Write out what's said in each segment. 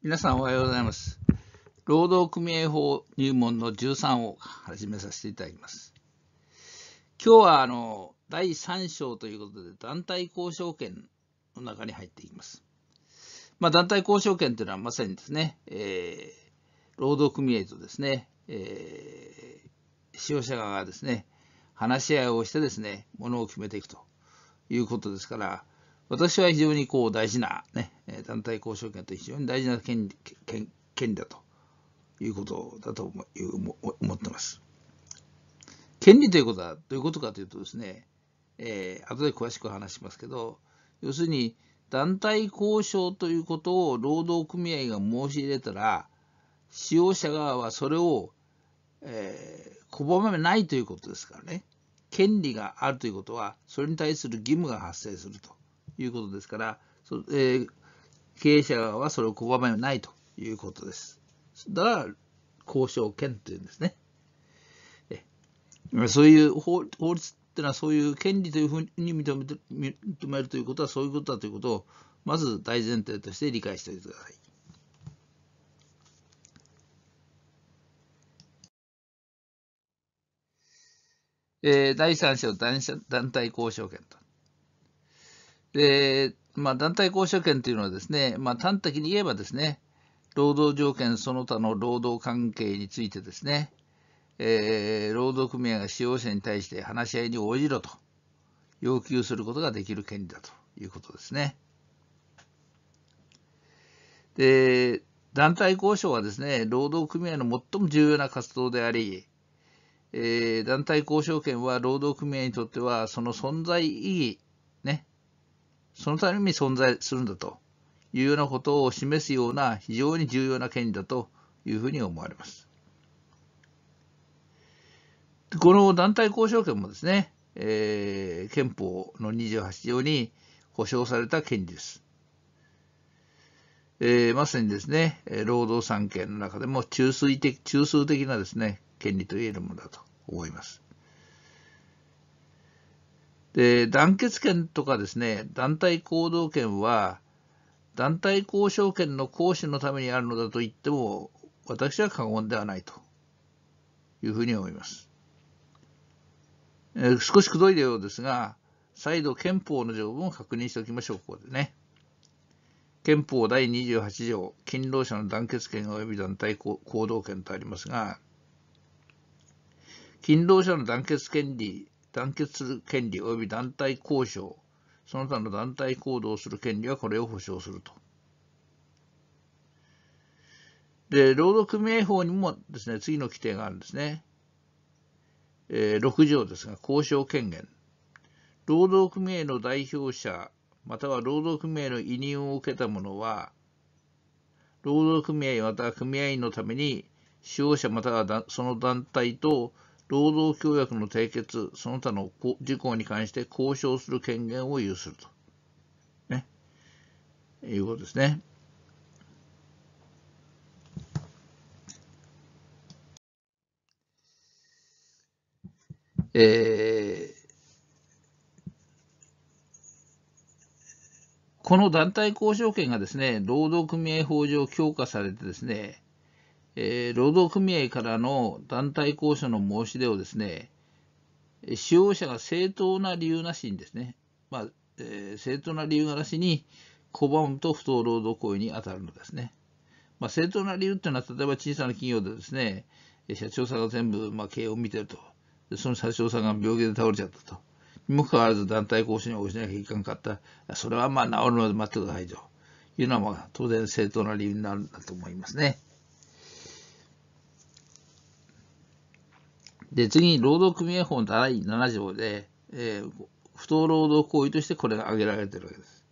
皆さんおはようございます。労働組合法入門の13を始めさせていただきます。今日はあの第3章ということで団体交渉権の中に入っていきます。まあ、団体交渉権というのはまさにですね、えー、労働組合とですね、えー、使用者側がですね、話し合いをしてですね、ものを決めていくということですから、私は非常にこう大事な、ね、団体交渉権と非常に大事な権権権利だということだと思思ってます。権利ということはどういうことかというとですね、えー、後で詳しく話しますけど、要するに団体交渉ということを労働組合が申し入れたら、使用者側はそれを、えー、拒めないということですからね。権利があるということは、それに対する義務が発生すると。いうことですから、そえー、経営者側はそれを拒めないということです。だから、交渉権というんですね。そういう法法律っていうのはそういう権利というふうに認めて認めるということはそういうことだということをまず大前提として理解しておいてください。えー、第3章団体交渉権と。で、まあ、団体交渉権というのはですね、まあ、端的に言えばですね、労働条件その他の労働関係についてですね、えー、労働組合が使用者に対して話し合いに応じろと要求することができる権利だということですね。で、団体交渉はですね、労働組合の最も重要な活動であり、えー、団体交渉権は労働組合にとってはその存在意義、ね、そのために存在するんだというようなことを示すような非常に重要な権利だというふうに思われます。この団体交渉権もですね、えー、憲法の28条に保障された権利です。えー、まさにですね、労働三権の中でも中枢的中枢的なですね、権利と言えるものだと思います。で団結権とかですね団体行動権は団体交渉権の行使のためにあるのだと言っても私は過言ではないというふうに思います。えー、少しくどいようですが再度憲法の条文を確認しておきましょうここでね。憲法第28条勤労者の団結権及び団体行動権とありますが勤労者の団結権利団結する権利及び団体交渉、その他の団体行動をする権利はこれを保障すると。で、労働組合法にもですね、次の規定があるんですね。えー、6条ですが、交渉権限。労働組合の代表者、または労働組合の委任を受けた者は、労働組合または組合員のために、使用者またはその団体と労働協約の締結、その他の事項に関して交渉する権限を有すると。ね。いうことですね。えー、この団体交渉権がですね、労働組合法上強化されてですね、えー、労働組合からの団体交渉の申し出をですね、使用者が正当な理由なしにですね、まあえー、正当な理由がなしに拒むと不当労働行為に当たるのですね。まあ、正当な理由というのは、例えば小さな企業でですね、社長さんが全部、まあ、経営を見てると、その社長さんが病気で倒れちゃったと、にもかかわらず団体交渉に応じなきゃいかんかった、それはまあ治るまで待ってくださいというのは、まあ、当然正当な理由になるんだと思いますね。で、次に労働組合法の第7条で、えー、不当労働行為としてこれが挙げられているわけです。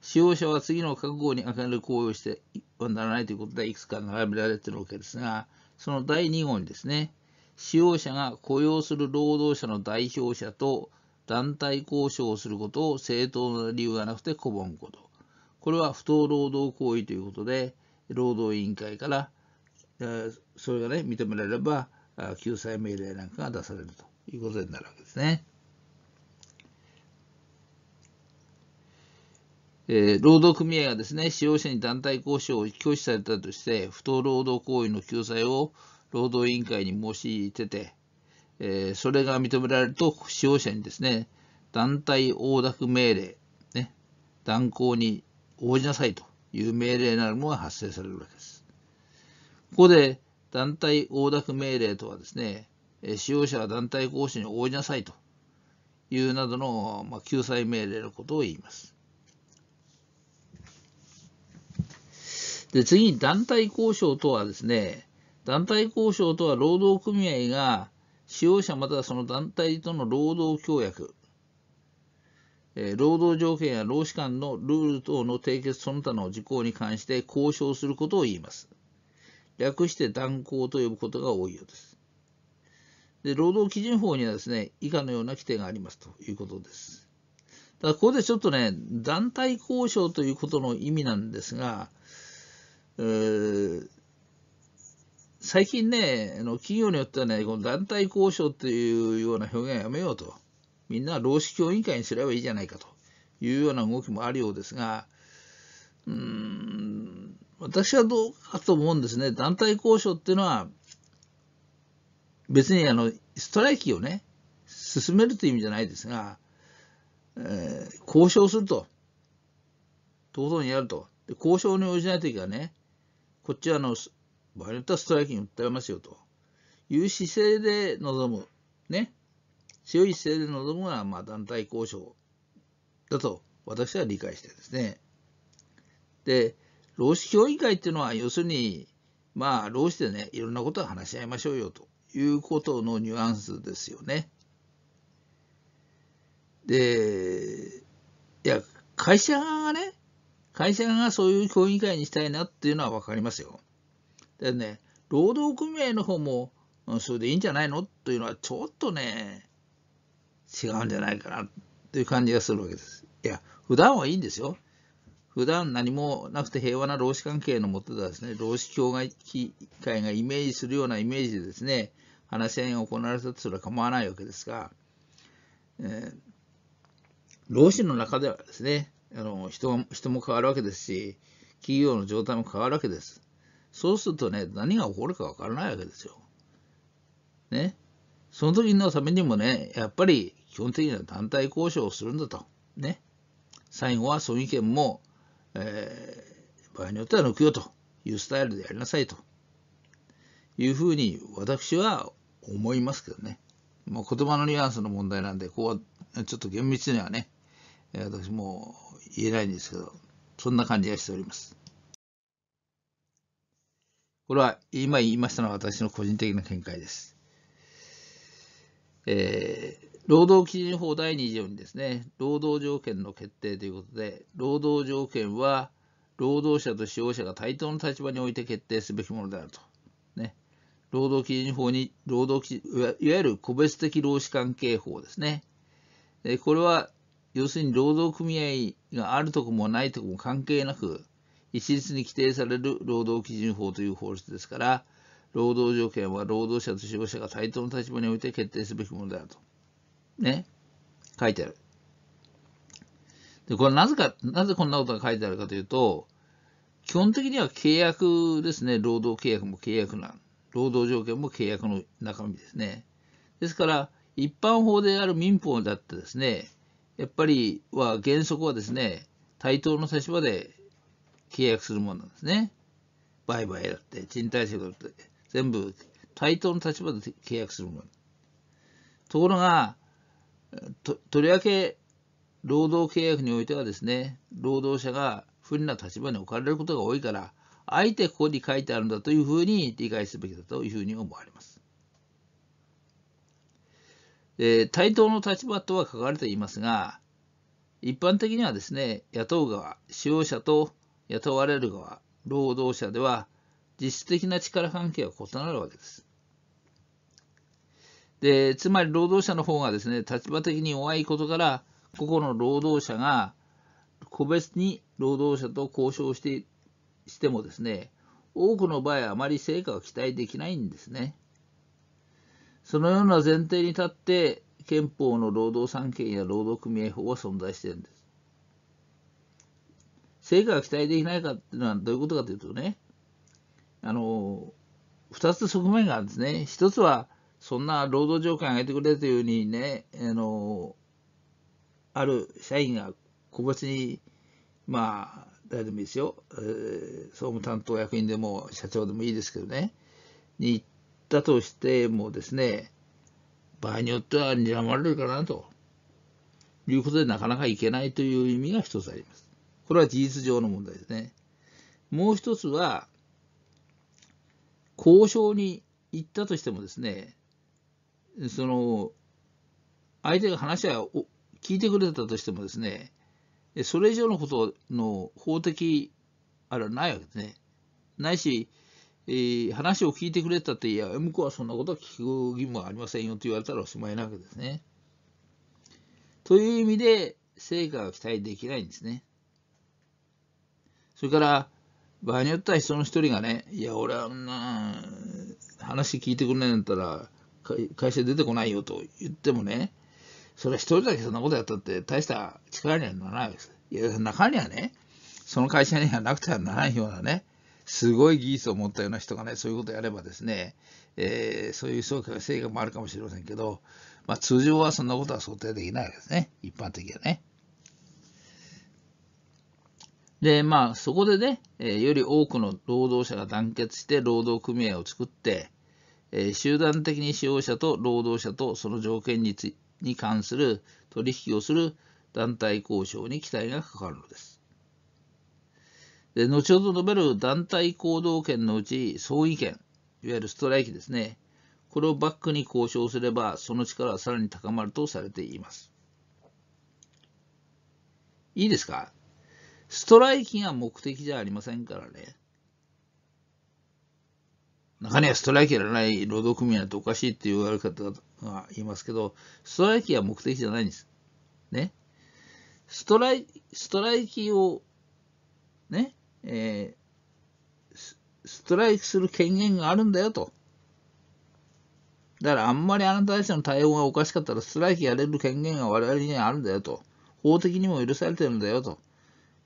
使用者は次の覚悟にあかれる行為をしてはならないということで、いくつか並べられているわけですが、その第2号にですね、使用者が雇用する労働者の代表者と団体交渉をすることを正当な理由がなくて拒むこと。これは不当労働行為ということで、労働委員会から、えー、それがね、認められれば、救済命令なんかが出されるということになるわけですね。えー、労働組合がですね、使用者に団体交渉を拒否されたとして、不当労働行為の救済を労働委員会に申し出て、えー、それが認められると、使用者にですね、団体横諾命令、ね、断行に応じなさいという命令なるものが発生されるわけです。ここで、団体横断命令とはですね、使用者は団体行使に応じなさいというなどの、ま救済命令のことを言います。で次に団体交渉とはですね、団体交渉とは労働組合が使用者またはその団体との労働協約、労働条件や労使間のルール等の締結その他の事項に関して交渉することを言います。略して断交と呼ぶことが多いようです。で労働基準法にはですね、以下のような規定がありますということです。ただ、ここでちょっとね、団体交渉ということの意味なんですが、えー、最近ね、あの企業によってはね、この団体交渉というような表現はやめようと、みんな労使協議会にすればいいじゃないかというような動きもあるようですが、うーん私はどうかと思うんですね。団体交渉っていうのは、別にあのストライキをね、進めるという意味じゃないですが、えー、交渉すると、とことんやると。で交渉に応じないときはね、こっちはあの、場合によってはストライキに訴えますよという姿勢で臨む、ね、強い姿勢で臨むのはまあ団体交渉だと私は理解してですね。で、労使協議会っていうのは要するにまあ労使でねいろんなことを話し合いましょうよということのニュアンスですよね。でいや会社側がね会社側がそういう協議会にしたいなっていうのは分かりますよ。でね労働組合の方もそれでいいんじゃないのというのはちょっとね違うんじゃないかなという感じがするわけです。いや普段はいいんですよ。普段何もなくて平和な労使関係のもとではですね、労使協議会がイメージするようなイメージでですね、話し合いが行われたとすれば構わないわけですが、えー、労使の中ではですね、あの人人も変わるわけですし、企業の状態も変わるわけです。そうするとね、何が起こるかわからないわけですよ。ね。その時のためにもね、やっぱり基本的には団体交渉をするんだと。ね。最後は組織権もえー、場合によっては抜くよというスタイルでやりなさいというふうに私は思いますけどね。まあ、言葉のニュアンスの問題なんで、ここはちょっと厳密にはね、私も言えないんですけど、そんな感じがしております。これは今言いましたのは私の個人的な見解です。えー、労働基準法第2条にですね、労働条件の決定ということで、労働条件は労働者と使用者が対等の立場において決定すべきものであると。ね、労働基準法に、労働基いわゆる個別的労使関係法ですね。これは要するに労働組合があるとこもないとこも関係なく、一律に規定される労働基準法という法律ですから、労働条件は労働者と使用者が対等の立場において決定すべきものであると。ね、書いてある。で、これなぜか、なぜこんなことが書いてあるかというと、基本的には契約ですね。労働契約も契約な労働条件も契約の中身ですね。ですから、一般法である民法だってですね、やっぱりは原則はですね、対等の立場で契約するものなんですね。売買だって、賃貸借だって、全部対等の立場で契約するもの。ところが、ととりわけ労働契約においてはですね、労働者が不利な立場に置かれることが多いから、あえてここに書いてあるんだというふうに理解すべきだというふうに思われます。え対等の立場とは書かれていますが、一般的にはですね、雇う側、使用者と雇われる側、労働者では、実質的な力関係は異なるわけです。でつまり労働者の方がですね立場的に弱いことから個々の労働者が個別に労働者と交渉してしてもですね多くの場合あまり成果は期待できないんですね。そのような前提に立って憲法の労働三権や労働組合法は存在しているんです。成果が期待できないかっていうのはどういうことかというとねあの2つ側面があるんですね。1つはそんな労働条件上げてくれというふうにね、あの、ある社員が個別に、まあ、誰でもいいですよ、えー、総務担当役員でも社長でもいいですけどね、に行ったとしてもですね、場合によっては睨まれるかなということで、なかなかいけないという意味が一つあります。これは事実上の問題ですね。もう一つは、交渉に行ったとしてもですね、その相手が話は聞いてくれたとしてもですねそれ以上のことの法的あれはないわけですね。ないし、えー、話を聞いてくれたって、いや、向こうはそんなことは聞く義務はありませんよと言われたらおしまいなわけですね。という意味で、成果が期待できないんですね。それから、場合によっては人の一人がね、いや、俺はあんな話聞いてくれないんだったら、会社出てこないよと言ってもね、それは一人だけそんなことやったって大した力にはならないです。いや、中にはね、その会社にはなくてはならないようなね、すごい技術を持ったような人がね、そういうことをやればですね、えー、そういう評価成果もあるかもしれませんけど、まあ、通常はそんなことは想定できないわけですね、一般的にはね。で、まあ、そこでね、えー、より多くの労働者が団結して労働組合を作って、え集団的に使用者と労働者とその条件につに関する取引をする団体交渉に期待がかかるのです。で後ほど述べる団体行動権のうち総意見、いわゆるストライキですね、これをバックに交渉すれば、その力はさらに高まるとされています。いいですかストライキが目的じゃありませんからね。中にはストライキやらない労働組合だとておかしいって言われる方が言いますけど、ストライキは目的じゃないんです。ね。ストライストライキを、ね、えー、ストライキする権限があるんだよと。だからあんまりあなたたちの対応がおかしかったらストライキやれる権限が我々にはあるんだよと。法的にも許されてるんだよと。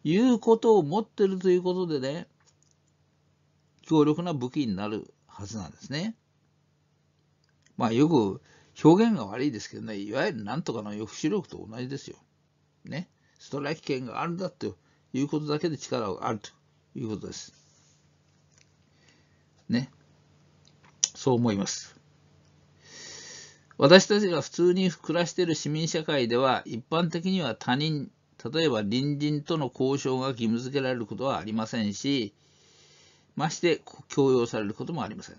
いうことを持ってるということでね、強力な武器になるはずなんですね。まあよく表現が悪いですけどね、いわゆるなんとかの抑止力と同じですよ。ね。ストライキ権があるんだということだけで力があるということです。ね。そう思います。私たちが普通に暮らしている市民社会では、一般的には他人、例えば隣人との交渉が義務付けられることはありませんし、まして強要されることもありません。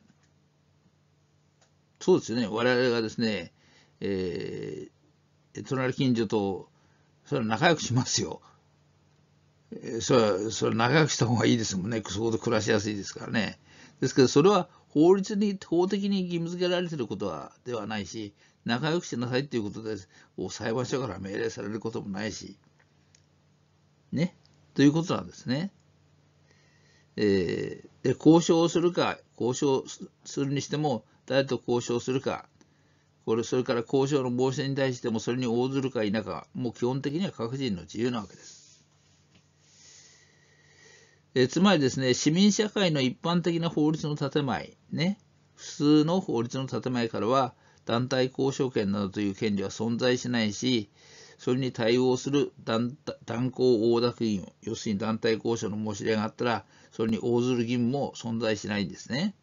そうですよね、我々がですね、えー、隣近所と、それは仲良くしますよ。えそれは、それ仲良くした方がいいですもんね。そこで暮らしやすいですからね。ですけど、それは法律に、法的に義務付けられていることはではないし、仲良くしなさいということで、裁判所から命令されることもないし、ね、ということなんですね。えー、で交渉をするか、交渉するにしても、誰と交渉するか、これそれから交渉の防止に対してもそれに応ずるか否か、もう基本的には各人の自由なわけです。えつまりですね、市民社会の一般的な法律の建前、ね、普通の法律の建前からは、団体交渉権などという権利は存在しないし、それに対応する団校大諾員、要するに団体交渉の申し出があったら、それに応ずる義務も存在しないんですね。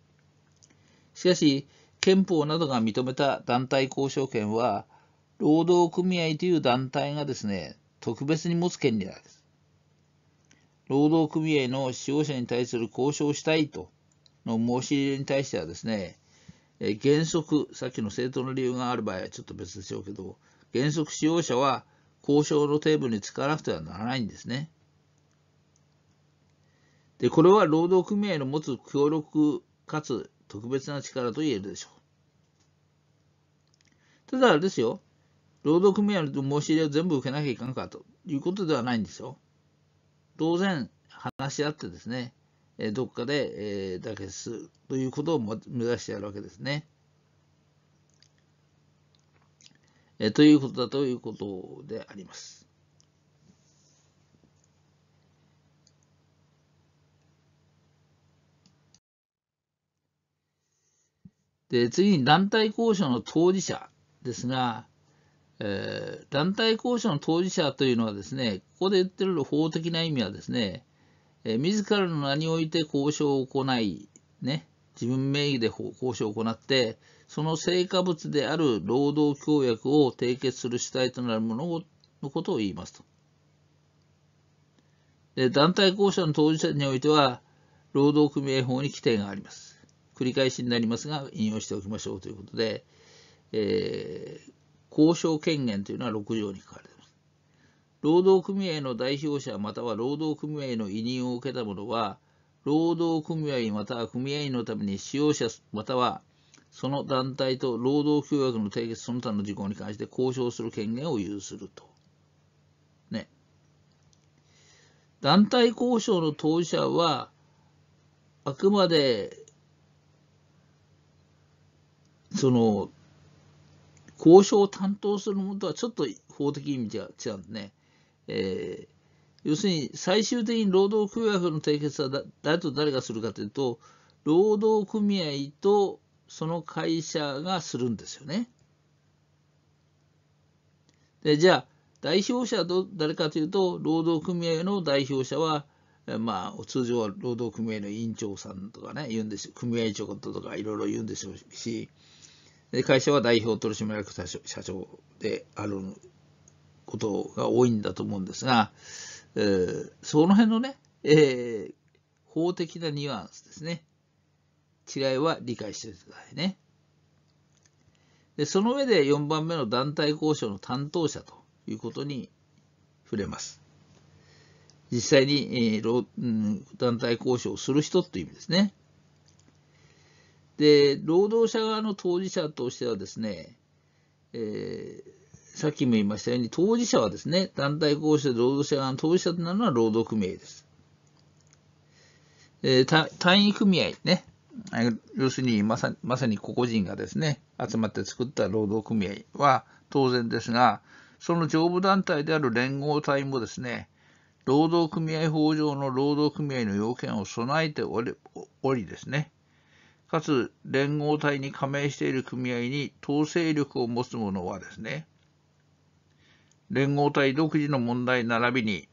しかし、憲法などが認めた団体交渉権は、労働組合という団体がですね、特別に持つ権利なんです。労働組合の使用者に対する交渉したいとの申し入れに対してはですね、原則、さっきの政党の理由がある場合はちょっと別でしょうけど、原則使用者は交渉のテーブルに使わなくてはならないんですね。で、これは労働組合の持つ協力かつ特別な力と言えるでしょう。ただあれですよ、労働組合の申し入れを全部受けなきゃいかんかということではないんですよ。当然、話し合ってですね、どっかで妥結するということを目指してやるわけですね。えということだということであります。で次に団体交渉の当事者ですが、えー、団体交渉の当事者というのはですね、ここで言ってる法的な意味はですね、えー、自らの名において交渉を行い、ね、自分名義で交渉を行って、その成果物である労働協約を締結する主体となるもののことを言いますと。で団体交渉の当事者においては、労働組合法に規定があります。繰り返しになりますが、引用しておきましょうということで、えー、交渉権限というのは6条に書かれています。労働組合の代表者または労働組合の委任を受けた者は、労働組合または組合員のために使用者またはその団体と労働協約の締結その他の事項に関して交渉する権限を有すると。ね。団体交渉の当事者は、あくまで、その、交渉を担当するものとはちょっと法的意味が違うんですね。えー、要するに最終的に労働協約の締結は誰と誰がするかというと、労働組合とその会社がするんですよね。でじゃあ代表者は誰かというと労働組合の代表者はまあ通常は労働組合の委員長さんとかね言うんです組合長とかいろいろ言うんでしょうしで会社は代表取締役社長であることが多いんだと思うんですが、えー、その辺のね、えー、法的なニュアンスですね。違いは理解しておいてくださいね。で、その上で4番目の団体交渉の担当者ということに触れます。実際に、えーん、団体交渉をする人という意味ですね。で、労働者側の当事者としてはですね、えー、さっきも言いましたように、当事者はですね、団体交渉で労働者側の当事者となるのは労働組合です。えー、単位組合ね、要するにまさまさに個々人がですね、集まって作った労働組合は当然ですが、その上部団体である連合体もですね、労働組合法上の労働組合の要件を備えておりおりですね、かつ連合体に加盟している組合に統制力を持つ者はですね、連合体独自の問題並びに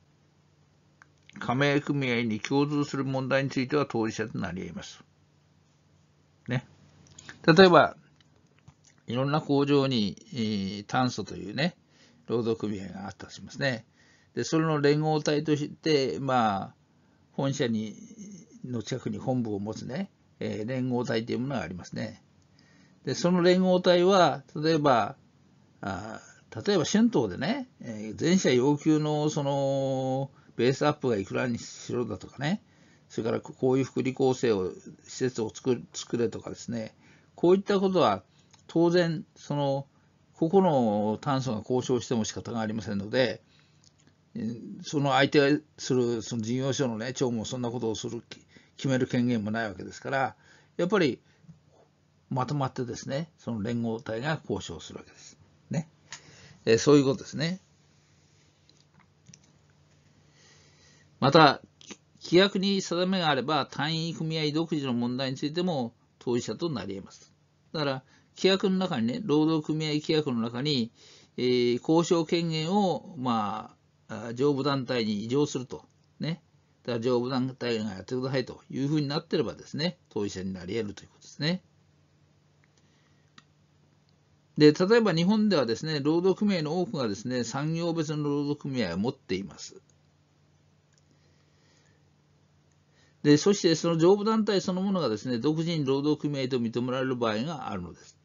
加盟組合に共通する問題については当事者となり得ます。例えば、いろんな工場に、炭素というね、労働組合があったとしますね。で、それの連合体として、まあ、本社にの近くに本部を持つね、えー、連合体というものがありますね。で、その連合体は、例えば、あ例えば春闘でね、えー、全社要求のそのベースアップがいくらにしろだとかね、それからこういう福利厚生を、施設を作作れとかですね、こういったことは当然その個々の炭素が交渉しても仕方がありませんのでその相手がするその事業所のね長もそんなことをする決める権限もないわけですからやっぱりまとまってですねその連合体が交渉するわけです。ね、えそういうことですね。また規約に定めがあれば単位組合独自の問題についても当事者となり得ます。だから、規約の中にね、労働組合規約の中に、えー、交渉権限を、まあ、上部団体に移譲すると、ね、だから上部団体がやってくださいというふうになってればですね、当事者になり得るということですね。で、例えば日本ではですね、労働組合の多くがですね、産業別の労働組合を持っています。でそしてその上部団体そのものがですね独自に労働組合と認められる場合があるのです。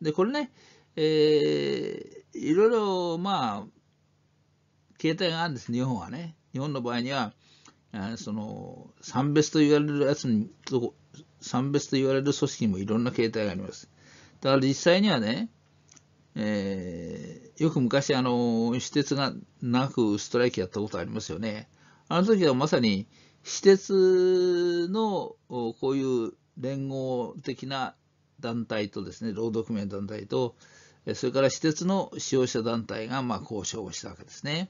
でこれね、えー、いろいろまあ形態があるんです日本はね。日本の場合にはその三別と言われるやつに三別と言われる組織もいろんな形態があります。だから実際にはね、えー、よく昔あの私鉄が長くストライキやったことありますよね。あの時はまさに、私鉄のこういう連合的な団体とですね、労働組合団体と、それから私鉄の使用者団体がまあ交渉をしたわけですね。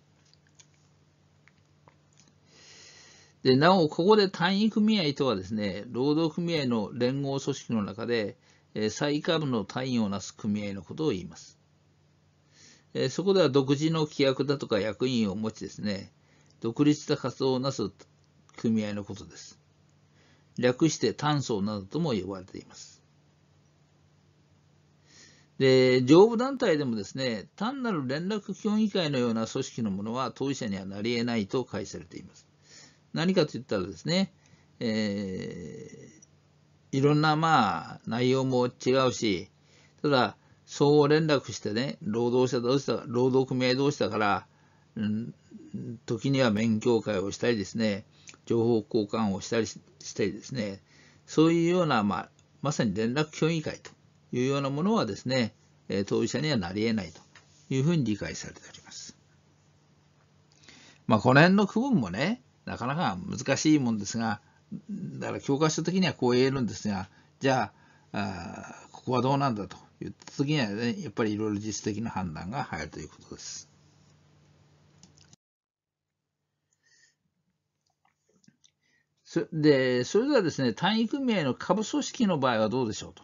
でなお、ここで単位組合とはですね、労働組合の連合組織の中で、最下部の単位をなす組合のことを言います。そこでは独自の規約だとか役員を持ちですね、独立した活動をなす組合のことです。略して炭素などとも呼ばれています。で、上部団体でもですね、単なる連絡協議会のような組織のものは当事者にはなり得ないと解されています。何かといったらですね、えー、いろんなまあ内容も違うし、ただ、相互連絡してね、労働者同士だ、労働組合同士だから、うん、時には勉強会をしたりですね、情報交換をしたりしてですね、そういうような、まあ、まさに連絡協議会というようなものはですね、当事者にはなり得ないというふうに理解されております。まあ、この辺の区分もね、なかなか難しいもんですが、だから教科書的にはこう言えるんですが、じゃあ、あここはどうなんだと言った時には、ね、やっぱりいろいろ実質的な判断が入るということです。そでそれではですね、単位組合の下部組織の場合はどうでしょうと。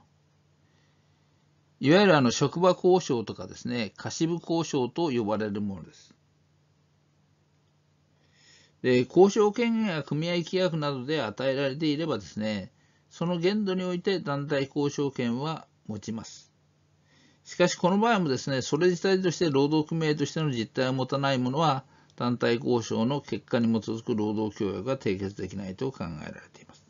いわゆるあの職場交渉とかですね、貸し部交渉と呼ばれるものです。で交渉権限や組合規約などで与えられていればですね、その限度において団体交渉権は持ちます。しかしこの場合もですね、それ自体として労働組合としての実態を持たないものは、団体交渉の結果に基づく労働協約が締結できないと考えられています。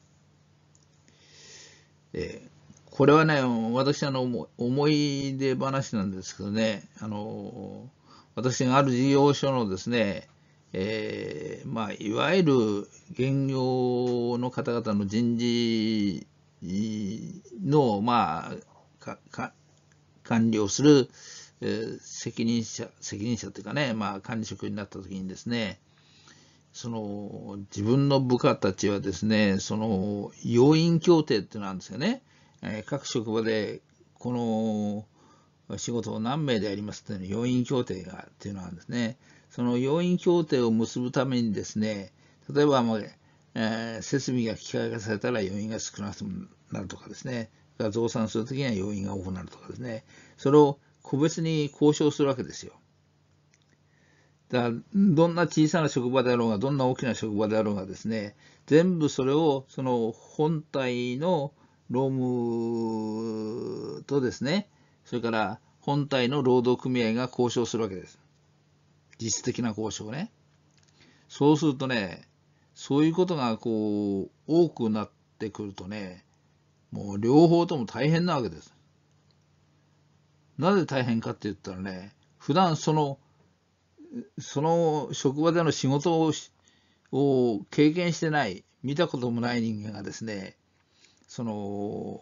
えー、これはね、私あの思い出話なんですけどね、あの私がある事業所のですね、えー、まあ、いわゆる現業の方々の人事の、まあ、管理をする、えー、責任者、責任者というかね、まあ、管理職になった時にですね、その自分の部下たちはですね、その要員協定っていうのなんですよね、えー、各職場でこの仕事を何名でやりますっていうの要員協定がっていうのはんですね。その要員協定を結ぶためにですね、例えば、まあえー、設備が機械化されたら要員が少なくなるとかですね、が増産するときには要因が多くなるとかですね、それを個別に交渉するわけですよ。だから、どんな小さな職場であろうが、どんな大きな職場であろうがですね、全部それを、その本体の労務とですね、それから本体の労働組合が交渉するわけです。実質的な交渉ね。そうするとね、そういうことがこう、多くなってくるとね、もう両方とも大変なわけです。なぜ大変かって言ったらね、普段その、その職場での仕事をを経験してない、見たこともない人間がですね、その、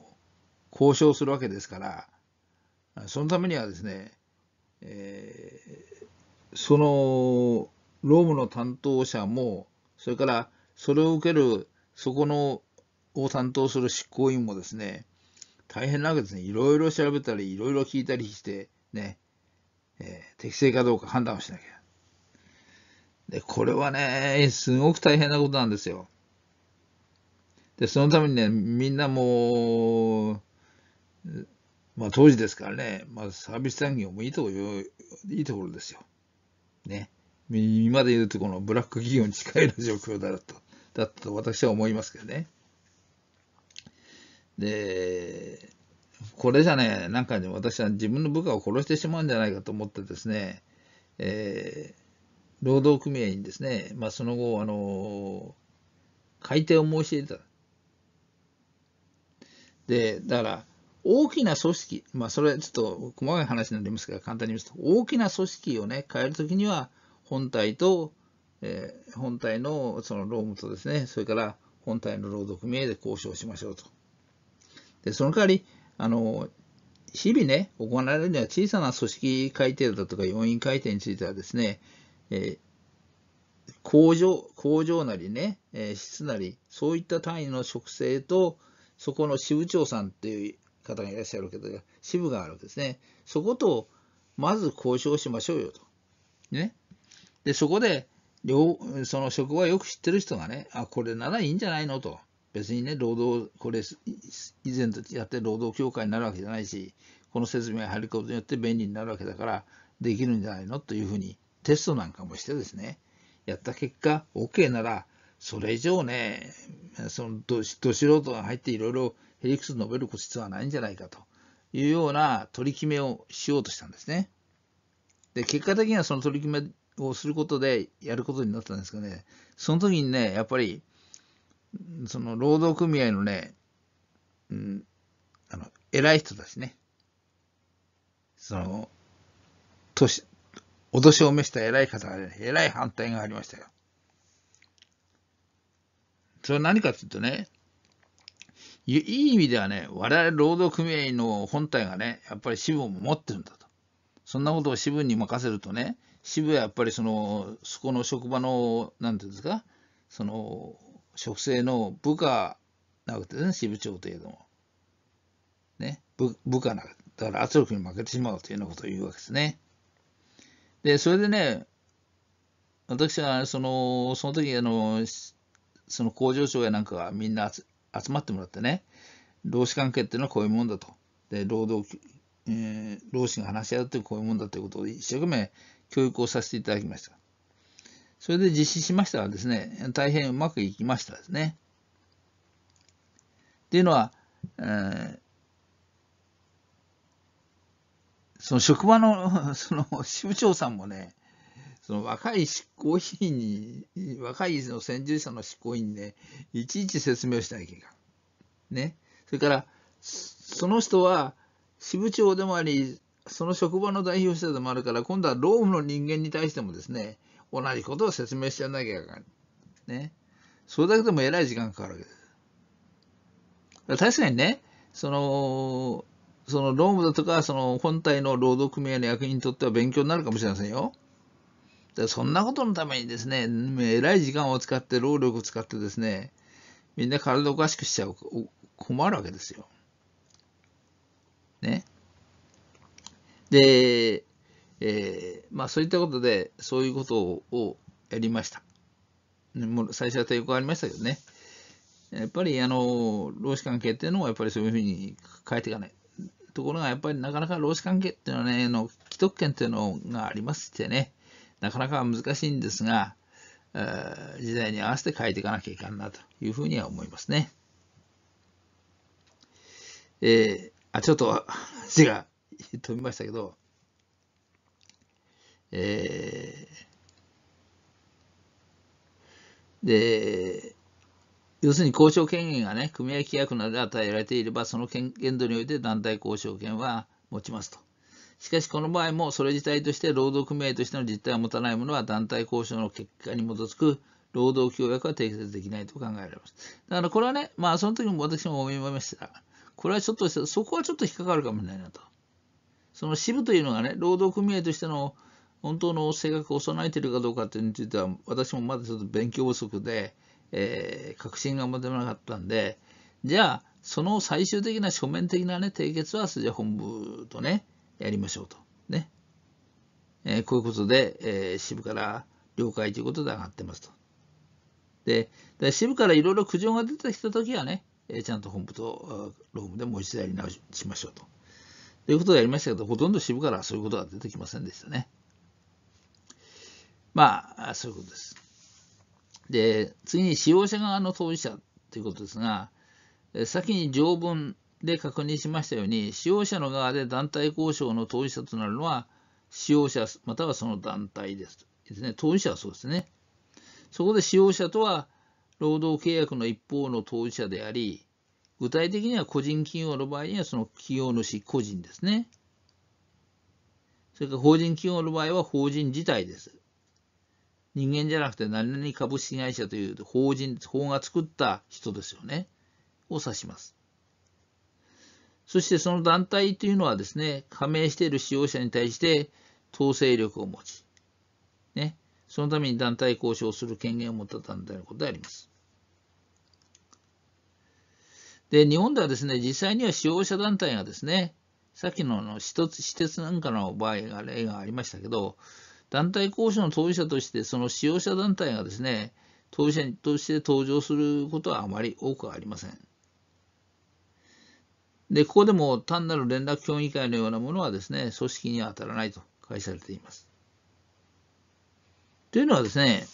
交渉するわけですから、そのためにはですね、えー、その労務の担当者も、それからそれを受ける、そこのを担当する執行員もですね、大変なわけですね。いろいろ調べたり、いろいろ聞いたりして、ね、えー、適正かどうか判断をしなきゃ。で、これはね、すごく大変なことなんですよ。で、そのためにね、みんなもう、まあ当時ですからね、まあサービス産業もいいところ、いいところですよ。ね。今で言うとこのブラック企業に近いような状況だっだったと私は思いますけどね。で、これじゃね、なんか私は自分の部下を殺してしまうんじゃないかと思ってですね、えー、労働組合にですね、まあ、その後、あの改定を申し入れた。で、だから、大きな組織、まあ、それはちょっと細かい話になりますが、簡単に言いますと、大きな組織をね、変えるときには、本体と、えー、本体のその労務とですね、それから本体の労働組合で交渉しましょうと。で、その代わり、あの、日々ね、行われるには小さな組織改定だとか要因改定についてはですね、えー、工場、工場なりね、えー、室なり、そういった単位の職制と、そこの支部長さんっていう方がいらっしゃるけど、支部があるわけですね。そこと、まず交渉しましょうよと。ね。で、そこで、両、その職場をよく知ってる人がね、あ、これならいいんじゃないのと。別にね、労働、これ、以前とやって労働協会になるわけじゃないし、この説明が入ることによって便利になるわけだから、できるんじゃないのというふうに、テストなんかもしてですね、やった結果、OK なら、それ以上ね、そのど、ど素人が入っていろいろヘリクス述べる必要はないんじゃないかというような取り決めをしようとしたんですね。で、結果的にはその取り決めをすることでやることになったんですがね、その時にね、やっぱりその労働組合のね、うん、あの、偉い人たちね、その、年、脅しを召した偉い方が、ね、偉い反対がありましたよ。それは何かというとね、いい意味ではね、我々労働組合の本体がね、やっぱり支部を持ってるんだと。そんなことを支部に任せるとね、支部はやっぱりその、そこの職場の、なんていうんですか、その、職制の部下なわけですね、支部長というのも。ね、部部下なだから圧力に負けてしまうというようなことを言うわけですね。で、それでね、私はそのその時あの、その工場長やなんかがみんな集まってもらってね、労使関係っていうのはこういうもんだと。で、労働、えー、労使が話し合うってこういうもんだということを一生懸命教育をさせていただきました。それで実施しましたらですね、大変うまくいきましたですね。っていうのは、えー、その職場の、その支部長さんもね、その若い執行員に、若いの専従者の執行委員にね、いちいち説明をしたきいけが。ね。それから、その人は支部長でもあり、その職場の代表者でもあるから、今度は労務の人間に対してもですね、同じことを説明しちゃなきゃいけない。ね。それだけでもえらい時間かかるわけです。確かにね、その、その労務だとか、その本体の労働組合の役員にとっては勉強になるかもしれませんよ。でそんなことのためにですね、えらい時間を使って、労力を使ってですね、みんな体おかしくしちゃう、困るわけですよ。ね。で、えー、まあそういったことで、そういうことをやりました。もう最初は抵抗ありましたけどね。やっぱりあの労使関係っていうのもやっぱりそういうふうに変えていかない。ところがやっぱりなかなか労使関係っていうのはね、の既得権っていうのがありましてね、なかなか難しいんですが、時代に合わせて変えていかなきゃいかんなというふうには思いますね。えー、あ、ちょっと字が飛びましたけど、えー、で、要するに交渉権限がね、組合規約などで与えられていれば、その限度において団体交渉権は持ちますと。しかし、この場合もそれ自体として労働組合としての実態を持たないものは団体交渉の結果に基づく労働協約は締結できないと考えられます。だからこれはね、まあその時も私も思いました。これはちょっと、そこはちょっと引っかかるかもしれないなと。その支部というのがね、労働組合としての本当の性格を備えているかどうかていうについては、私もまだちょっと勉強不足で、えー、確信が持てなかったんで、じゃあ、その最終的な書面的な、ね、締結は、それじゃあ本部とね、やりましょうと。ね。えー、こういうことで、えー、支部から了解ということで上がってますと。で、で支部からいろいろ苦情が出てきたときはね、えちゃんと本部と労務でもう一度やり直しましょうと。ということでやりましたけど、ほとんど支部からそういうことが出てきませんでしたね。まあ、そういうことです。で、次に使用者側の当事者ということですが、先に条文で確認しましたように、使用者の側で団体交渉の当事者となるのは、使用者またはその団体ですですね。当事者はそうですね。そこで使用者とは、労働契約の一方の当事者であり、具体的には個人企業の場合にはその企業主個人ですね。それから法人企業の場合は法人自体です。人間じゃなくて何々株式会社という法人、法が作った人ですよね。を指します。そしてその団体というのはですね、加盟している使用者に対して統制力を持ち、ね、そのために団体交渉する権限を持った団体のことであります。で、日本ではですね、実際には使用者団体がですね、さっきのの私鉄なんかの場合が例がありましたけど、団体交渉の当事者として、その使用者団体がですね、当事者として登場することはあまり多くありません。で、ここでも単なる連絡協議会のようなものはですね、組織には当たらないと解されています。というのはですね、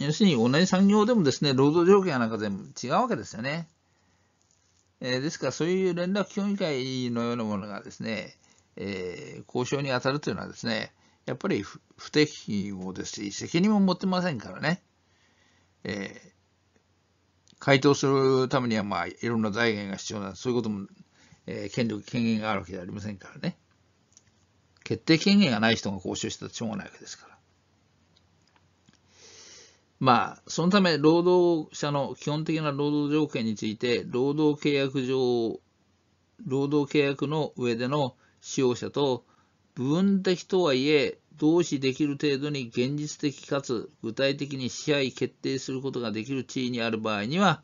要するに同じ産業でもですね、労働条件なんか全部違うわけですよね。えー、ですから、そういう連絡協議会のようなものがですね、えー、交渉に当たるというのはですね、やっぱり不適をですし、責任も持ってませんからね。えー、回答するためには、まあ、いろんな財源が必要な、そういうことも、えー、権力、権限があるわけではありませんからね。決定権限がない人が交渉したとしょうがないわけですから。まあ、そのため、労働者の基本的な労働条件について、労働契約上、労働契約の上での使用者と部分的とはいえ、同志できる程度に現実的かつ具体的に支配決定することができる地位にある場合には、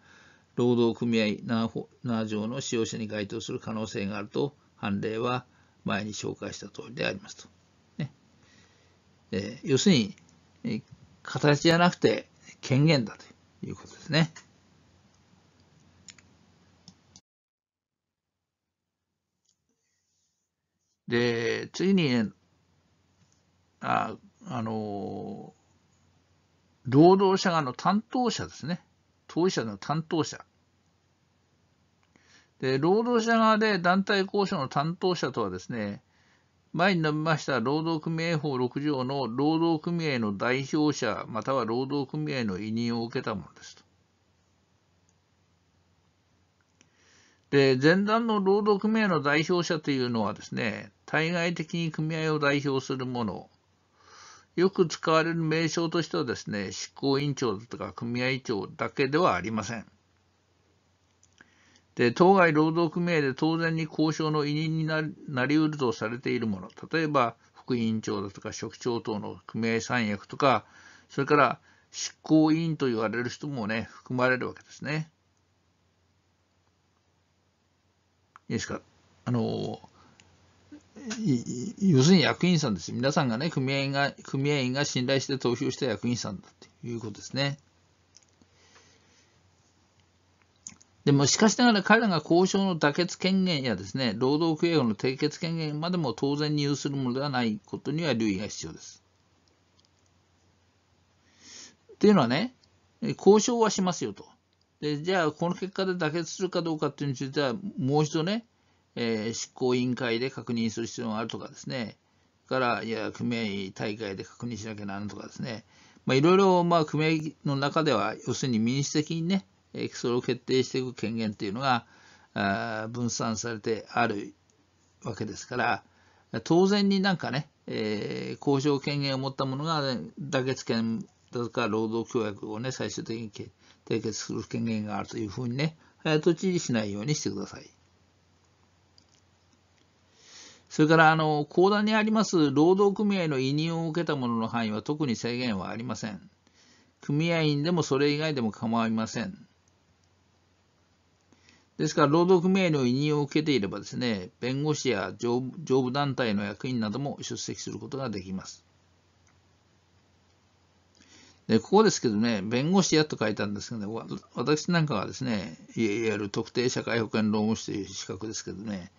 労働組合 7, 7条の使用者に該当する可能性があると判例は前に紹介した通りでありますと。ねえー、要するに、形じゃなくて権限だということですね。で、次に、ああの、労働者側の担当者ですね。当事者の担当者。で、労働者側で団体交渉の担当者とはですね、前に述べました労働組合法6条の労働組合の代表者または労働組合の委任を受けたものですと。で、前段の労働組合の代表者というのはですね、対外的に組合を代表するもの、よく使われる名称としてはですね、執行委員長だとか組合長だけではありません。で、当該労働組合で当然に交渉の委任になりうるとされているもの、例えば副委員長だとか職長等の組合三役とか、それから執行委員と言われる人もね、含まれるわけですね。いいですか。あの要するに役員さんです。皆さんがね、組合員が、組合員が信頼して投票した役員さんだということですね。でもしかしながら彼らが交渉の妥結権限やですね、労働契約の締結権限までも当然に有するものではないことには留意が必要です。というのはね、交渉はしますよと。でじゃあ、この結果で妥結するかどうかというについては、もう一度ね、えー、執行委員会で確認する必要があるとかですね、からいや組合大会で確認しなきゃならんとかですね、まあ、いろいろ、まあ、組合の中では、要するに民主的にね、それを決定していく権限っていうのがあ分散されてあるわけですから、当然になんかね、えー、交渉権限を持った者が、妥結権だとか労働協約をね、最終的に締結する権限があるというふうにね、早とちりしないようにしてください。それから、あの、講談にあります労働組合の委任を受けた者の範囲は特に制限はありません。組合員でもそれ以外でも構いません。ですから、労働組合の委任を受けていればですね、弁護士や上部団体の役員なども出席することができます。で、ここですけどね、弁護士やと書いたんですけどね、私なんかはですね、いわゆる特定社会保険労務士という資格ですけどね、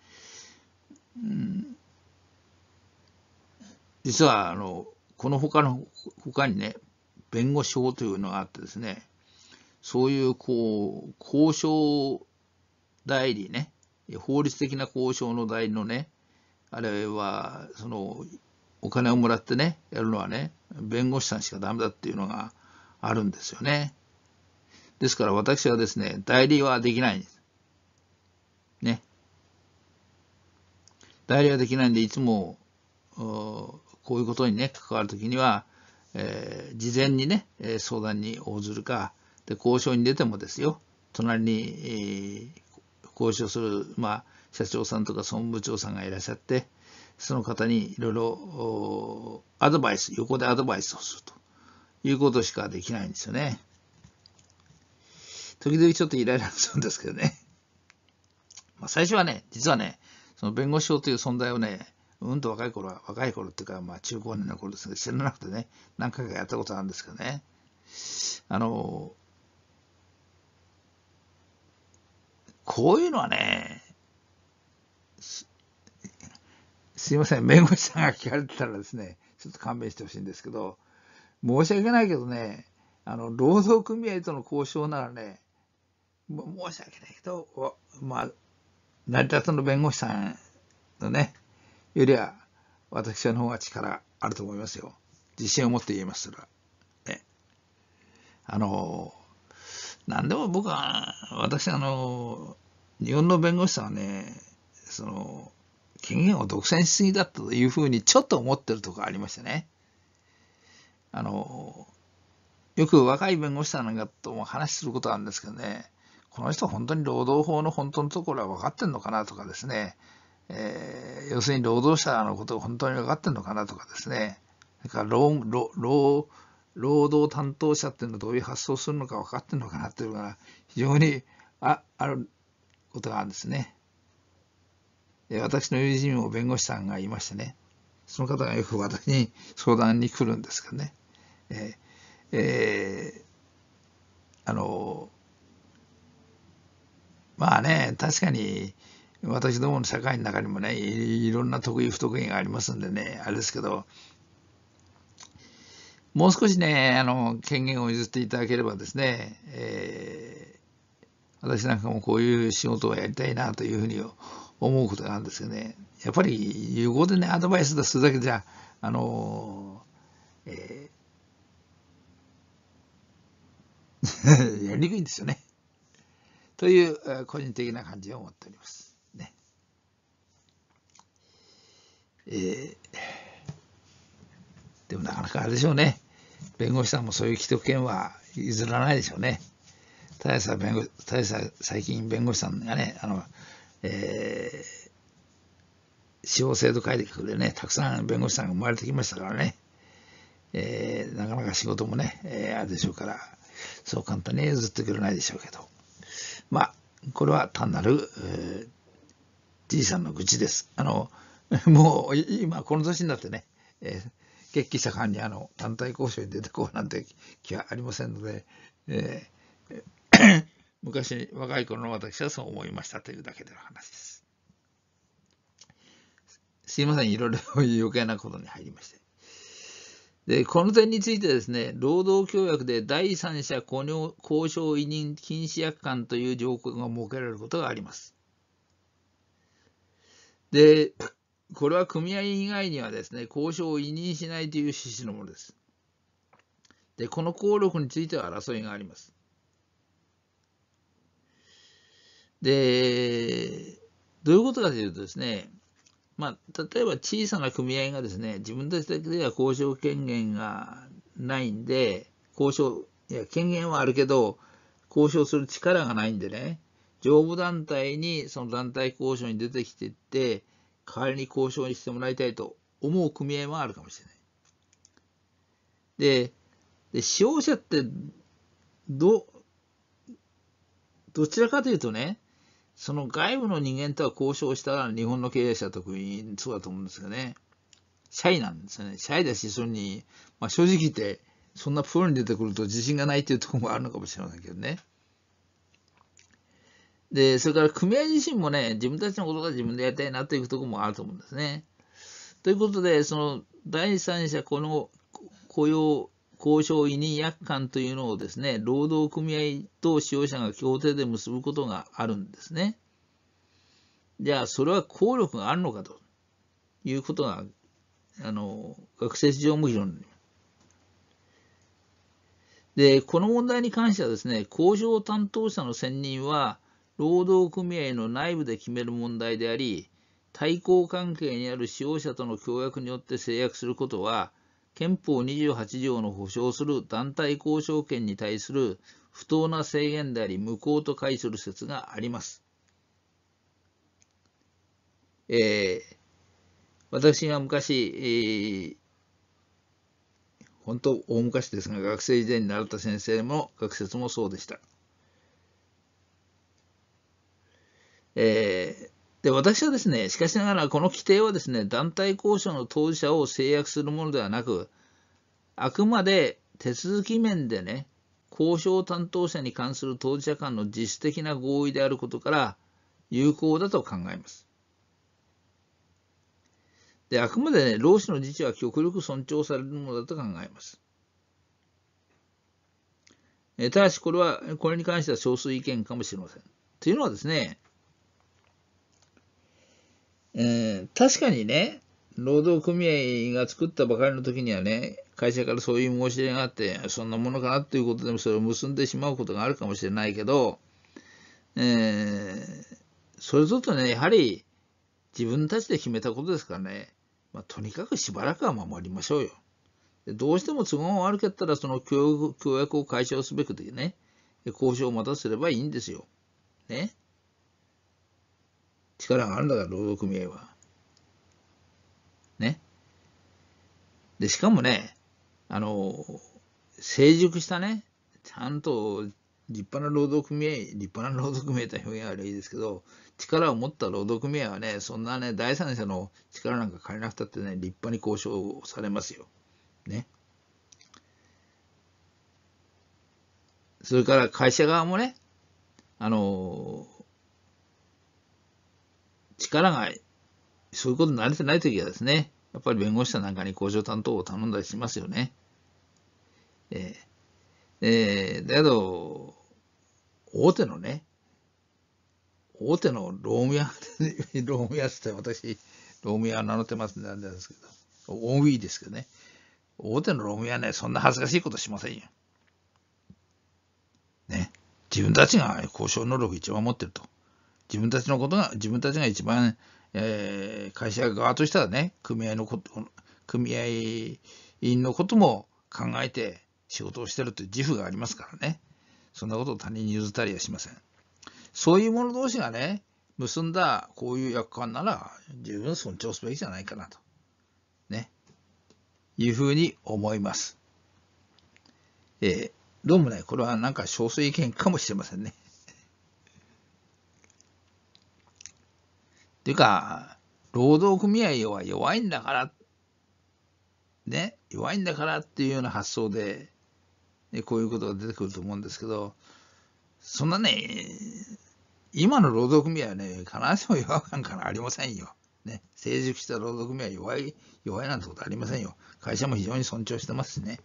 うん、実はあのこの他の他にね弁護士法というのがあってですねそういうこう交渉代理ね法律的な交渉の代理のねあれはそのお金をもらってねやるのはね弁護士さんしかダメだっていうのがあるんですよね。ですから私はですね代理はできないんです。代理はできないんで、いつも、こういうことにね、関わるときには、えー、事前にね、相談に応ずるか、で、交渉に出てもですよ、隣に、えー、交渉する、まあ、社長さんとか総務部長さんがいらっしゃって、その方にいろいろアドバイス、横でアドバイスをするということしかできないんですよね。時々ちょっとイライラするんですけどね。まあ、最初はね、実はね、その弁護士法という存在をね、うんと若い頃は、若い頃っていうか、まあ中高年の頃ですけど、知らなくてね、何回かやったことあるんですけどね、あの、こういうのはね、すいません、弁護士さんが聞かれてたらですね、ちょっと勘弁してほしいんですけど、申し訳ないけどね、あの、労働組合との交渉ならね、申し訳ないけど、まあ、成り立つの弁護士さんのね、よりは、私の方が力あると思いますよ。自信を持って言えますから。ね。あの、なんでも僕は、私あの、日本の弁護士さんはね、その、権限を独占しすぎだったというふうにちょっと思ってるとこありましたね。あの、よく若い弁護士さんなんかとも話することあるんですけどね、この人本当に労働法の本当のところは分かってんのかなとかですね、えー、要するに労働者のことを本当に分かってんのかなとかですね、それから労労労働担当者っていうのはどういう発想するのか分かってんのかなっていうのが非常にああることがあるんですね。私の友人も弁護士さんがいましてね、その方がよく私に相談に来るんですけどね、えーえー、あのまあね、確かに、私どもの社会の中にもね、いろんな得意不得意がありますんでね、あれですけど、もう少しね、あの、権限を譲っていただければですね、えー、私なんかもこういう仕事をやりたいなというふうに思うことなんですよね。やっぱり、有効でね、アドバイス出すだけじゃ、あの、えー、やりにくいんですよね。という個人的な感じを持っております。ね。えー、でもなかなかあれでしょうね。弁護士さんもそういう既得権は譲らないでしょうね。たださ弁護たださ最近弁護士さんがね、あの、えー、司法制度改革でね、たくさん弁護士さんが生まれてきましたからね。えー、なかなか仕事もね、えー、あるでしょうから、そう簡単に譲ってくれないでしょうけど。まあ、これは単なる、えー、じいさんの愚痴です。あの、もう今、この年になってね、えー、決起した間にあの単体交渉に出てこうなんて気はありませんので、えー、昔、若い頃の私はそう思いましたというだけでの話です。すいません、いろいろ 余計なことに入りまして。でこの点についてですね、労働協約で第三者交渉委任禁止約款という条項が設けられることがあります。で、これは組合以外にはですね、交渉を委任しないという趣旨のものです。で、この効力については争いがあります。で、どういうことかというとですね、まあ、例えば小さな組合がですね、自分たちだけでは交渉権限がないんで、交渉、いや、権限はあるけど、交渉する力がないんでね、上部団体にその団体交渉に出てきてって、代わりに交渉にしてもらいたいと思う組合もあるかもしれない。で、で使用者って、ど、どちらかというとね、その外部の人間とは交渉したら日本の経営者特にそうだと思うんですよね。シャイなんですよね。シャイだし、それに、まあ、正直言って、そんなプロに出てくると自信がないというところもあるのかもしれませんけどね。で、それから組合自身もね、自分たちのことが自分でやりたいなというところもあると思うんですね。ということで、その第三者この雇用交渉委任約款というのをですね、労働組合と使用者が協定で結ぶことがあるんですね。じゃあ、それは効力があるのかということが、あの、学説上務議論で、この問題に関してはですね、交渉担当者の選任は、労働組合の内部で決める問題であり、対抗関係にある使用者との協約によって制約することは、憲法28条の保障する団体交渉権に対する不当な制限であり無効と解する説があります。えー、私が昔、えー、本当大昔ですが学生時代に習った先生も学説もそうでした。えで私はですね、しかしながらこの規定はですね、団体交渉の当事者を制約するものではなく、あくまで手続き面でね、交渉担当者に関する当事者間の自主的な合意であることから、有効だと考えます。で、あくまでね、労使の自治は極力尊重されるものだと考えます。えただし、これは、これに関しては少数意見かもしれません。というのはですね、確かにね、労働組合が作ったばかりの時にはね、会社からそういう申し出があって、そんなものかなということでもそれを結んでしまうことがあるかもしれないけど、えー、それぞれね、やはり自分たちで決めたことですからね、まあ、とにかくしばらくは守りましょうよ。どうしても都合が悪かったら、その協約を解消すべくでね、交渉を待たせればいいんですよ。ね。力があるんだから、労働組合は。ね。で、しかもね、あの、成熟したね、ちゃんと立派な労働組合、立派な労働組合という表現はあれいいですけど、力を持った労働組合はね、そんなね、第三者の力なんか借りなくたってね、立派に交渉されますよ。ね。それから会社側もね、あの、力がそういうことに慣れてないときはですね、やっぱり弁護士さんなんかに工場担当を頼んだりしますよね。えー、えー、だけど、大手のね、大手のローム屋、ローム屋って私、ローム屋を名乗ってますんでなんですけど、オンウィーですけどね、大手のローム屋ね、そんな恥ずかしいことしませんよ。ね、自分たちが交渉能力一番持ってると。自分たちのことが、自分たちが一番、えー、会社側としたらね、組合のこと、組合員のことも考えて仕事をしてるという自負がありますからね。そんなことを他人に譲ったりはしません。そういう者同士がね、結んだこういう約款なら十分尊重すべきじゃないかなと。ね。いうふうに思います。えー、どうもね、これはなんか少数意見かもしれませんね。ていうか、労働組合は弱いんだから、ね、弱いんだからっていうような発想で、こういうことが出てくると思うんですけど、そんなね、今の労働組合はね、必ずしも弱んからありませんよ。ね、成熟した労働組合弱い、弱いなんてことありませんよ。会社も非常に尊重してますしね。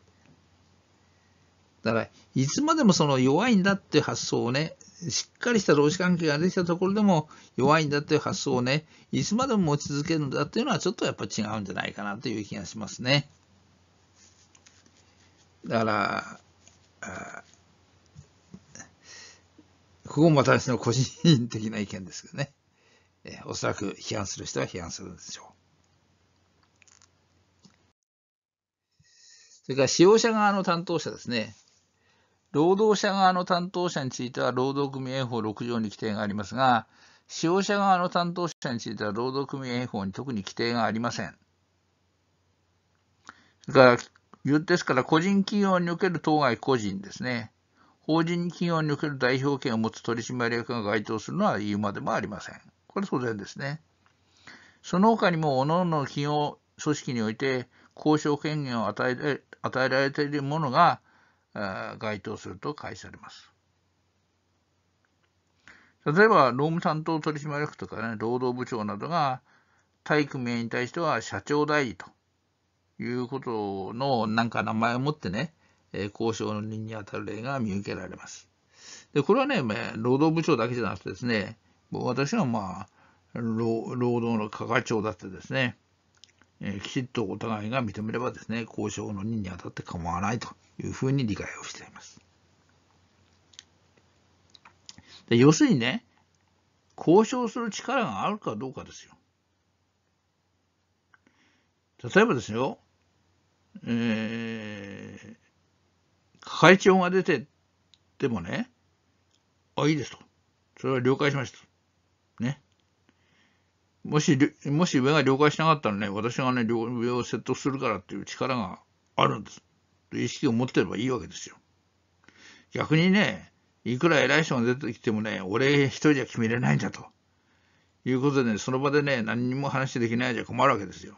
だから、いつまでもその弱いんだっていう発想をね、しっかりした労使関係ができたところでも弱いんだという発想をね、いつまでも持ち続けるんだというのはちょっとやっぱ違うんじゃないかなという気がしますね。だから、ここも私の個人的な意見ですけどね。えおそらく批判する人は批判するんでしょう。それから使用者側の担当者ですね。労働者側の担当者については労働組合法6条に規定がありますが、使用者側の担当者については労働組合法に特に規定がありません。から、ですから、個人企業における当該個人ですね。法人企業における代表権を持つ取締役が該当するのは言うまでもありません。これ当然ですね。その他にも、各々の企業組織において、交渉権限を与え与えられているものが、該当すると返されます。例えば、労務担当取締役とかね、労働部長などが、体育名に対しては社長代理ということのなんか名前を持ってね、交渉の任に当たる例が見受けられます。で、これはね、労働部長だけじゃなくてですね、私はまあ、労働の係長だってですね、えきちっとお互いが認めればですね、交渉の任に当たって構わないというふうに理解をしています。で要するにね、交渉する力があるかどうかですよ。例えばですよ、えー、会長が出てでもね、あ、いいですと。それは了解しました。ね。もし、もし上が了解しなかったらね、私がね、上を説得するからっていう力があるんです。という意識を持ってればいいわけですよ。逆にね、いくら偉い人が出てきてもね、俺一人じゃ決めれないんだと。いうことでね、その場でね、何にも話できないじゃ困るわけですよ。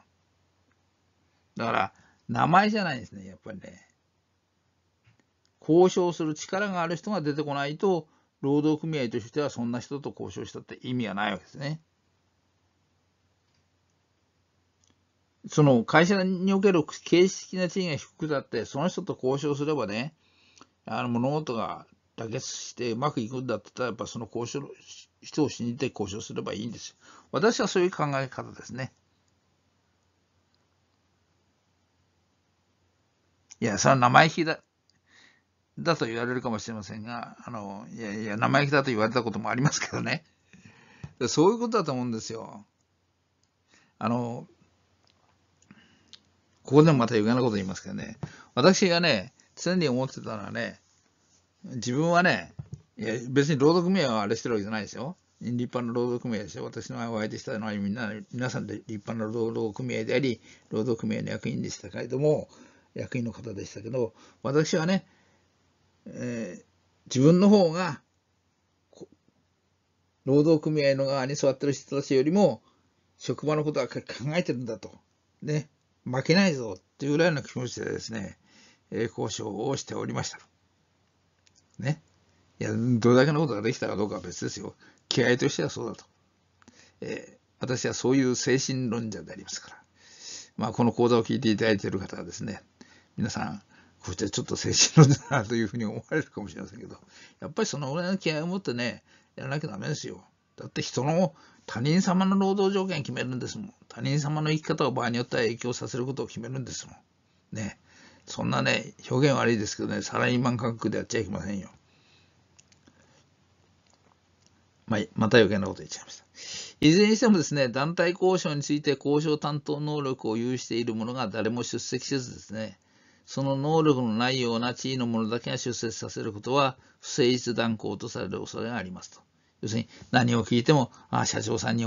だから、名前じゃないですね、やっぱりね。交渉する力がある人が出てこないと、労働組合としてはそんな人と交渉したって意味がないわけですね。その会社における形式的な賃金が低くたって、その人と交渉すればね、あの物事が妥結してうまくいくんだって言ったら、やっぱその交渉人を信じて交渉すればいいんですよ。私はそういう考え方ですね。いや、それは生意気だ、だと言われるかもしれませんが、あの、いやいや、生意気だと言われたこともありますけどね。そういうことだと思うんですよ。あの、ここでもまた余計なこと言いますけどね、私がね、常に思ってたのはね、自分はね、いや別に労働組合はあれしてるわけじゃないですよ。立派な労働組合ですよ。私のお相手したのはみんな、皆さんで立派な労働組合であり、労働組合の役員でしたけれども、役員の方でしたけど、私はね、えー、自分の方が、労働組合の側に座ってる人たちよりも、職場のことは考えてるんだと。ね、負けないぞっていうぐらいの気持ちでですね、え交渉をしておりました。ね。いや、どれだけのことができたかどうかは別ですよ。気合としてはそうだと。えー、私はそういう精神論者でありますから。まあ、この講座を聞いていただいている方はですね、皆さん、こちらちょっと精神論だなというふうに思われるかもしれませんけど、やっぱりそのぐらいの気合を持ってね、やらなきゃダメですよ。だって人の他人様の労働条件決めるんですもん。他人様の生き方を場合によっては影響させることを決めるんですもん。ね。そんなね、表現悪いですけどね、サラリーマン感覚でやっちゃいけませんよ。まあ、また余計なこと言っちゃいました。いずれにしてもですね、団体交渉について交渉担当能力を有している者が誰も出席せずですね、その能力のないような地位の者だけが出席させることは不誠実断行とされる恐れがありますと。要するに何を聞いても、あ社長さんに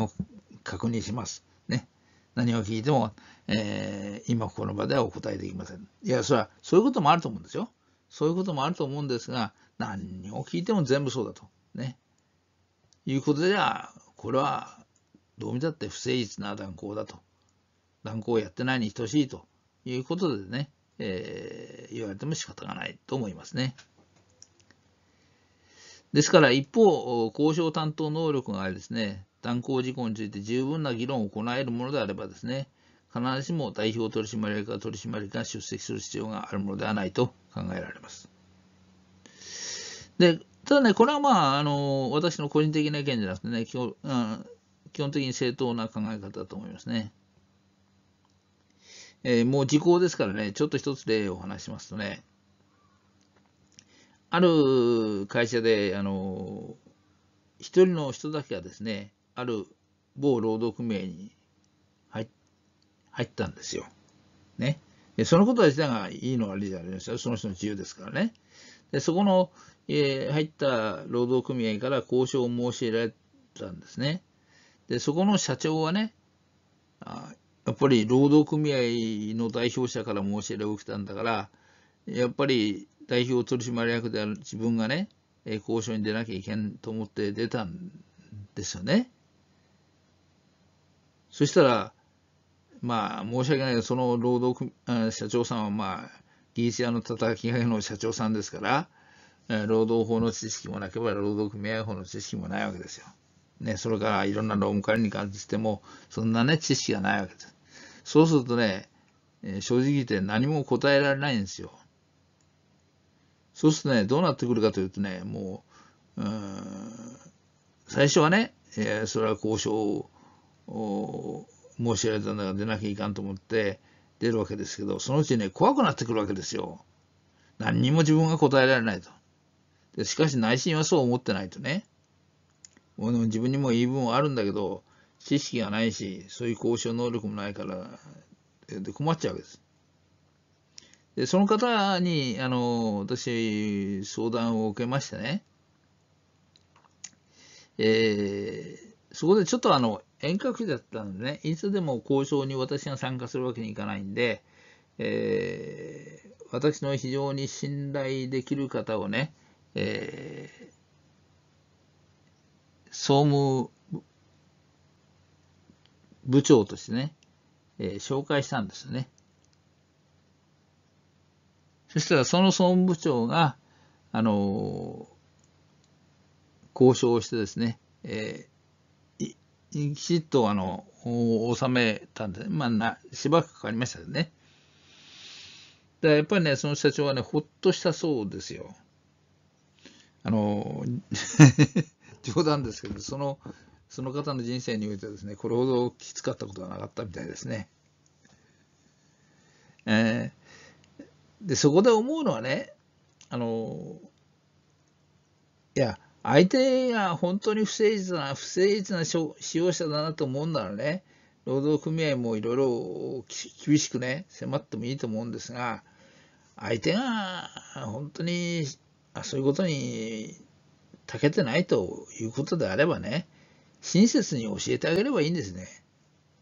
確認します。ね。何を聞いても、えー、今この場ではお答えできません。いや、それは、そういうこともあると思うんですよ。そういうこともあると思うんですが、何を聞いても全部そうだと。ね。いうことでは、これは、どう見たって不誠実な断行だと。断行をやってないに等しいということでね、えー、言われても仕方がないと思いますね。ですから一方、交渉担当能力がありですね、断交事項について十分な議論を行えるものであればですね、必ずしも代表取締役が取締役が出席する必要があるものではないと考えられます。で、ただね、これはまあ、あの、私の個人的な意見じゃなくてね、基本基本的に正当な考え方だと思いますね。えー、もう時効ですからね、ちょっと一つ例をお話しますとね、ある会社で、あの、一人の人だけがですね、ある某労働組合に入ったんですよ。ね。で、そのこと自体がいいの悪いじゃありません。その人の自由ですからね。で、そこの、えー、入った労働組合から交渉を申し入れられたんですね。で、そこの社長はね、あやっぱり労働組合の代表者から申し入れを受けたんだから、やっぱり代表取締役である自分がね、え交渉に出なきゃいけんと思って出たんですよね。そしたら、まあ、申し訳ないけど、その労働組社長さんは、まあ、技術屋の叩き上げの社長さんですから、労働法の知識もなければ、労働組合法の知識もないわけですよ。ね、それからいろんな労務管理に関しても、そんなね、知識がないわけです。そうするとね、正直言って何も答えられないんですよ。そうするとね、どうなってくるかというとね、もう、う最初はね、えー、それは交渉を申し上げたんだから出なきゃいかんと思って出るわけですけど、そのうちね、怖くなってくるわけですよ。何にも自分が答えられないと。でしかし内心はそう思ってないとね。もうも自分にも言い分はあるんだけど、知識がないし、そういう交渉能力もないから、で困っちゃうわけです。でその方にあの私相談を受けましてね、えー、そこでちょっとあの遠隔地だったんでねいつでも交渉に私が参加するわけにいかないんで、えー、私の非常に信頼できる方をね、えー、総務部長としてね、えー、紹介したんですね。そしたらその総務部長が、あの交渉をしてですね、えー、きちっとあの納めたんで、まあな、しばらくかかりましたね。だやっぱりね、その社長はね、ほっとしたそうですよ。あの 冗談ですけど、そのその方の人生においてはですね、これほどきつかったことはなかったみたいですね。えで、そこで思うのはね、あの、いや、相手が本当に不誠実な、不誠実な使用者だなと思うならね、労働組合もいろいろ厳しくね、迫ってもいいと思うんですが、相手が本当にそういうことに長けてないということであればね、親切に教えてあげればいいんですね。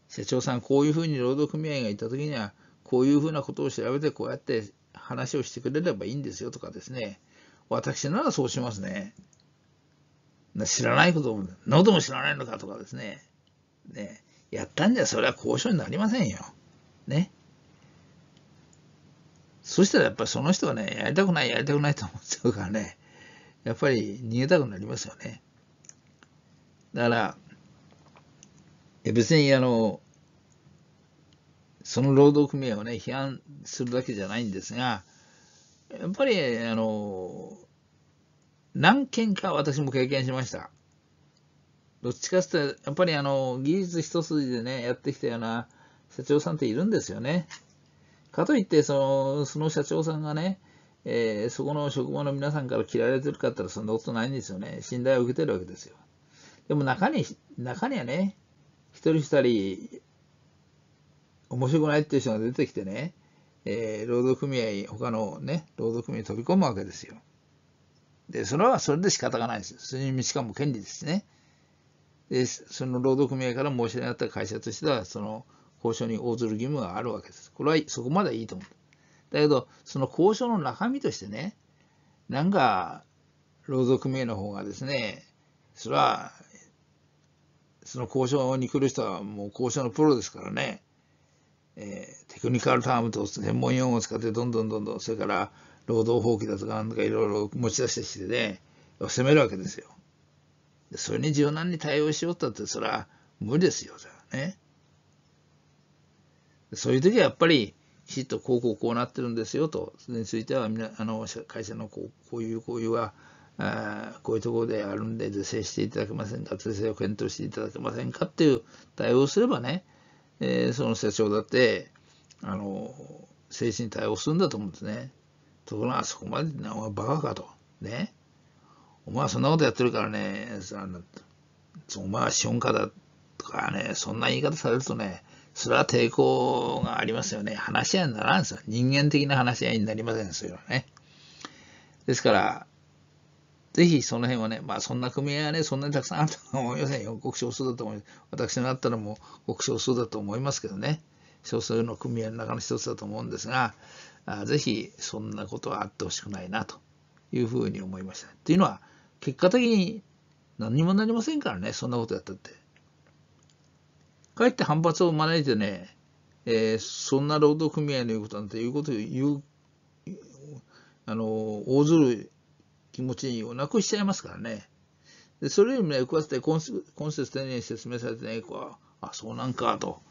社長さん、こういうふうに労働組合がいた時には、こういうふうなことを調べて、こうやって話をしてくれればいいんですよとかですね、私ならそうしますね。知らないことも、喉も知らないのかとかですね。ね、やったんじゃそれは交渉になりませんよ。ね。そしたらやっぱりその人はね、やりたくない、やりたくないと思っちゃうからね、やっぱり逃げたくなりますよね。だから、別にあの、その労働組合をね、批判するだけじゃないんですが、やっぱり、あの、何件か私も経験しました。どっちかってやっぱりあの、技術一筋でね、やってきたような社長さんっているんですよね。かといって、その、その社長さんがね、えー、そこの職場の皆さんから嫌われてるかったらそんなことないんですよね。信頼を受けてるわけですよ。でも中に、中にはね、一人二人、面白くないっていう人が出てきてね、えー、労働組合、他のね、労働組合に飛び込むわけですよ。で、それはそれで仕方がないですよ。それにしかも権利ですね。で、その労働組合から申し上げった会社としては、その交渉に応ずる義務があるわけです。これはそこまでいいと思う。だけど、その交渉の中身としてね、なんか、労働組合の方がですね、それは、その交渉に来る人はもう交渉のプロですからね、えー、テクニカルタームと専門用語を使ってどんどんどんどん、それから労働放棄だとかなんとかいろいろ持ち出してきてね、責めるわけですよ。それに柔軟に対応しようったって、それは無理ですよ、じゃあね。そういう時はやっぱり、きちっとこうこうこうなってるんですよと、それについてはみあの会社のこうこういうこういうは、あこういうところであるんで是正していただけませんか、是正を検討していただけませんかっていう対応すればね、えー、その社長だってあの精神対応するんだと思うんですね。ところがそこまでなお前バカかと。ね。お前はそんなことやってるからね、お前は資本家だとかね、そんな言い方されるとね、それは抵抗がありますよね。話し合いにならんすよ。人間的な話し合いになりません、そうはね。ですから、ぜひその辺はね、まあそんな組合はね、そんなにたくさんあると思いませんよ。国く少数だと思います。私のあったらもう国く少数だと思いますけどね。少数の組合の中の一つだと思うんですが、あぜひそんなことはあってほしくないなというふうに思いました。というのは、結果的に何にもなりませんからね、そんなことやったって。かえって反発を招いてね、えー、そんな労働組合の言うことなんていうことを言う、あの、大ずる気持ちをなくしちゃいますからね。でそれよりもね、詳しくって今節丁寧に説明されてね、こうあ、そうなんかと、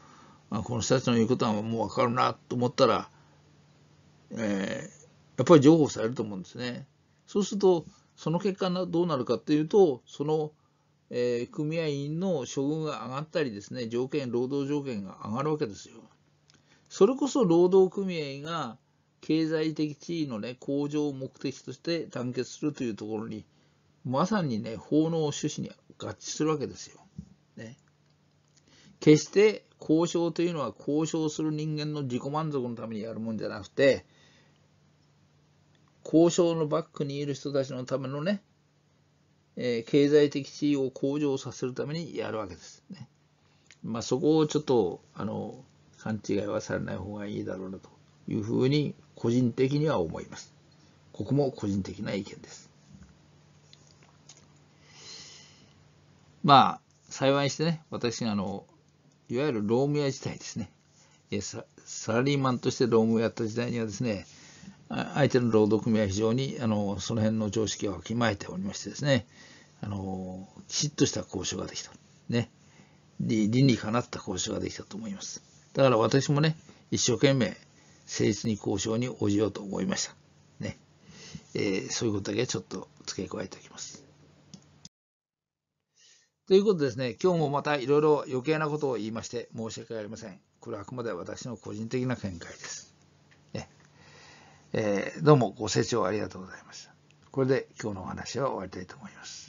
あ、この人たちの言うことはもうわかるなと思ったら、えー、やっぱり譲歩されると思うんですね。そうすると、その結果どうなるかっていうと、その、えー、組合員の処遇が上がったりですね、条件、労働条件が上がるわけですよ。それこそ労働組合が経済的地位の、ね、向上を目的として団結するというところに、まさにね、法の趣旨に合致するわけですよ。ね、決して交渉というのは交渉する人間の自己満足のためにやるもんじゃなくて、交渉のバックにいる人たちのためのね、えー、経済的地位を向上させるためにやるわけです、ね。まあ、そこをちょっと、あの、勘違いはされない方がいいだろうなというふうに個人的には思います。ここも個人的な意見です。まあ、幸いしてね、私、あの、いわゆる労務屋時代ですね。ササラリーマンとして労務をやった時代にはですね、相手の労働組合は非常にあのその辺の常識をわきまえておりましてですね、あのきちっとした交渉ができた。ね。倫理かなった交渉ができたと思います。だから私もね、一生懸命誠実に交渉に応じようと思いました。ね。えー、そういうことだけちょっと付け加えておきます。ということですね、今日もまたいろいろ余計なことを言いまして申し訳ありません。これはあくまで私の個人的な見解です。ねえー、どうもご清聴ありがとうございました。これで今日のお話は終わりたいと思います。